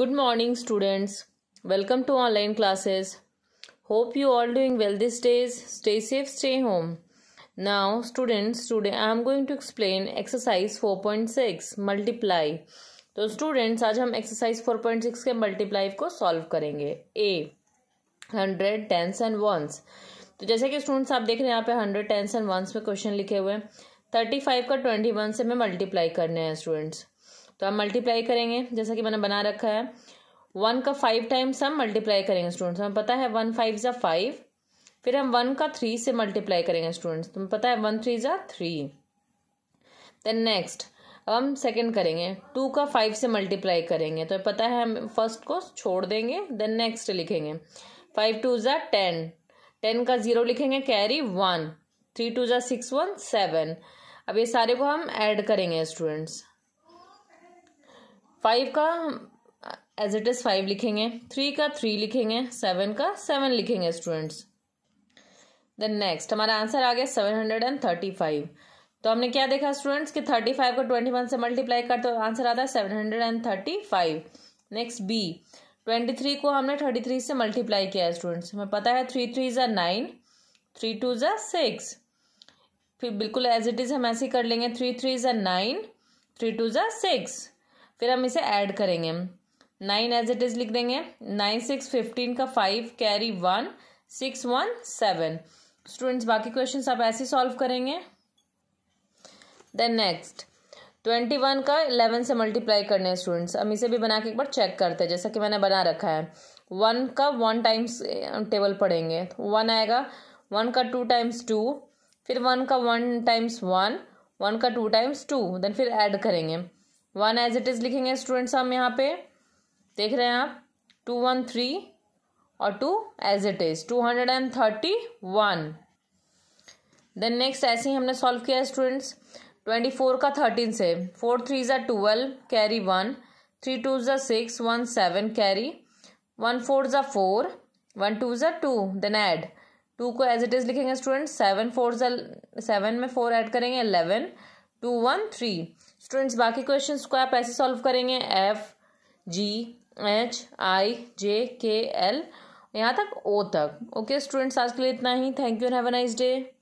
good morning students welcome to online classes hope you all doing well this days stay safe stay home now students today I am going to explain exercise four point six multiply तो students आज हम exercise four point six के multiply को solve करेंगे a hundred tens and ones तो जैसे कि students आप देख रहे हैं यहाँ पे हंड्रेड टेंस एंड वंस में क्वेश्चन लिखे हुए हैं थर्टी फाइव का ट्वेंटी वन से हमें मल्टीप्लाई करने हैं स्टूडेंट्स तो हम मल्टीप्लाई करेंगे जैसा कि मैंने बना रखा है वन का फाइव टाइम्स हम मल्टीप्लाई करेंगे स्टूडेंट्स हमें पता है वन फाइव ज़ा फाइव फिर हम वन का थ्री से मल्टीप्लाई करेंगे स्टूडेंट्स तुम्हें तो पता है वन थ्री ज़ा थ्री देन नेक्स्ट अब हम सेकेंड करेंगे टू का फाइव से मल्टीप्लाई करेंगे तो पता है हम फर्स्ट को छोड़ देंगे देन नेक्स्ट लिखेंगे फाइव टू ज़ा टेन टेन का ज़ीरो लिखेंगे कैरी वन थ्री टू ज़ा सिक्स वन सेवन अब ये सारे को हम ऐड करेंगे स्टूडेंट्स फाइव का एज इट इज़ फाइव लिखेंगे थ्री का थ्री लिखेंगे सेवन का सेवन लिखेंगे स्टूडेंट्स देन नेक्स्ट हमारा आंसर आ गया seven hundred and thirty five तो हमने क्या देखा स्टूडेंट्स कि थर्टी फाइव को ट्वेंटी वन से मल्टीप्लाई कर तो आंसर आता है seven hundred and thirty five next B twenty three को हमने थर्टी थ्री से मल्टीप्लाई किया है स्टूडेंट्स हमें पता है थ्री थ्री ज़ा नाइन थ्री टू ज़ा सिक्स फिर बिल्कुल एज इट इज़ हम ऐसे ही कर लेंगे थ्री थ्री ज़ा नाइन थ्री टू ज़ा सिक्स फिर हम इसे ऐड करेंगे नाइन एज इट इज़ लिख देंगे नाइन सिक्स फिफ्टीन का five carry one six one seven students बाकी क्वेश्चन आप ऐसे सॉल्व करेंगे देन नेक्स्ट ट्वेंटी वन का इलेवन से मल्टीप्लाई करने हैं स्टूडेंट्स हम इसे भी बना के एक बार चेक करते हैं जैसा कि मैंने बना रखा है वन का वन टाइम्स टेबल पढ़ेंगे वन आएगा वन का टू टाइम्स टू फिर वन का वन टाइम्स वन वन का टू टाइम्स टू देन फिर ऐड करेंगे वन एज इट इज़ लिखेंगे स्टूडेंट्स हम यहाँ पे देख रहे हैं आप टू वन थ्री और two as it is two hundred and thirty one then next ऐसे ही हमने सॉल्व किया है स्टूडेंट्स ट्वेंटी फोर का थर्टीन से फोर थ्री ज़ा twelve carry one three two ज़ा six one seven carry one four ज़ा फोर वन टू ज़ा टू देन ऐड टू को एज इट इज़ लिखेंगे स्टूडेंट सेवन फोर ज़ा सेवन में फोर ऐड करेंगे eleven two one three students बाकी question को आप ऐसे सॉल्व करेंगे एफ जी एच आई जे के एल यहाँ तक ओ तक ओके स्टूडेंट्स आज के लिए इतना ही thank you have a nice day